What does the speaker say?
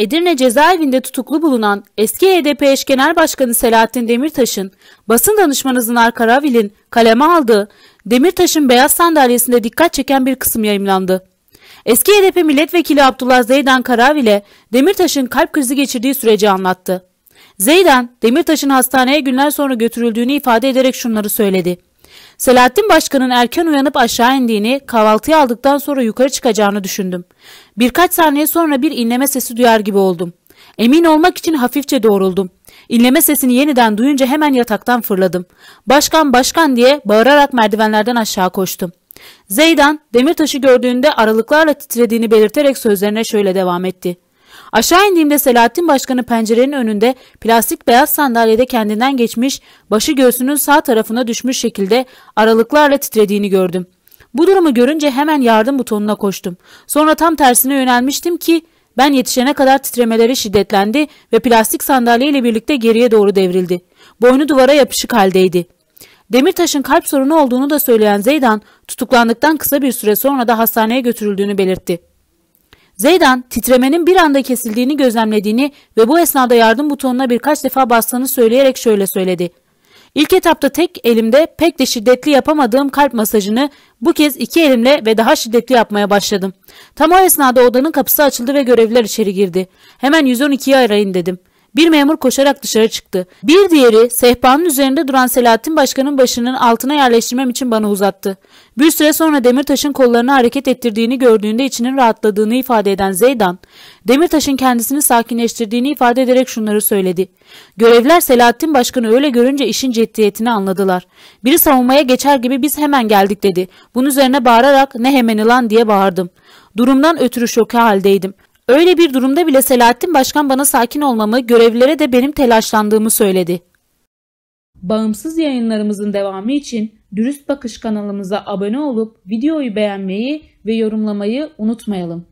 Edirne cezaevinde tutuklu bulunan eski HDP e eş genel başkanı Selahattin Demirtaş'ın basın danışmanı Zınar Karavil'in kaleme aldığı Demirtaş'ın beyaz sandalyesinde dikkat çeken bir kısım yayımlandı. Eski HDP e milletvekili Abdullah Zeydan Karavil'e Demirtaş'ın kalp krizi geçirdiği süreci anlattı. Zeydan, Demirtaş'ın hastaneye günler sonra götürüldüğünü ifade ederek şunları söyledi. Selahattin Başkan'ın erken uyanıp aşağı indiğini, kahvaltıyı aldıktan sonra yukarı çıkacağını düşündüm. Birkaç saniye sonra bir inleme sesi duyar gibi oldum. Emin olmak için hafifçe doğruldum. İnleme sesini yeniden duyunca hemen yataktan fırladım. Başkan başkan diye bağırarak merdivenlerden aşağı koştum. Zeydan Demirtaş'ı gördüğünde aralıklarla titrediğini belirterek sözlerine şöyle devam etti. Aşağı indiğimde Selahattin Başkan'ı pencerenin önünde plastik beyaz sandalyede kendinden geçmiş, başı göğsünün sağ tarafına düşmüş şekilde aralıklarla titrediğini gördüm. Bu durumu görünce hemen yardım butonuna koştum. Sonra tam tersine yönelmiştim ki ben yetişene kadar titremeleri şiddetlendi ve plastik sandalyeyle birlikte geriye doğru devrildi. Boynu duvara yapışık haldeydi. Demirtaş'ın kalp sorunu olduğunu da söyleyen Zeydan tutuklandıktan kısa bir süre sonra da hastaneye götürüldüğünü belirtti. Zeydan titremenin bir anda kesildiğini gözlemlediğini ve bu esnada yardım butonuna birkaç defa bastığını söyleyerek şöyle söyledi. İlk etapta tek elimde pek de şiddetli yapamadığım kalp masajını bu kez iki elimle ve daha şiddetli yapmaya başladım. Tam o esnada odanın kapısı açıldı ve görevliler içeri girdi. Hemen 112'yi arayın dedim. Bir memur koşarak dışarı çıktı. Bir diğeri sehpanın üzerinde duran Selahattin Başkan'ın başının altına yerleştirmem için bana uzattı. Bir süre sonra Demirtaş'ın kollarını hareket ettirdiğini gördüğünde içinin rahatladığını ifade eden Zeydan, Demirtaş'ın kendisini sakinleştirdiğini ifade ederek şunları söyledi. Görevler Selahattin Başkan'ı öyle görünce işin ciddiyetini anladılar. Biri savunmaya geçer gibi biz hemen geldik dedi. Bunun üzerine bağırarak ne hemen lan diye bağırdım. Durumdan ötürü şoka haldeydim. Öyle bir durumda bile Selahattin Başkan bana sakin olmamı, görevlere de benim telaşlandığımı söyledi. Bağımsız yayınlarımızın devamı için Dürüst Bakış kanalımıza abone olup videoyu beğenmeyi ve yorumlamayı unutmayalım.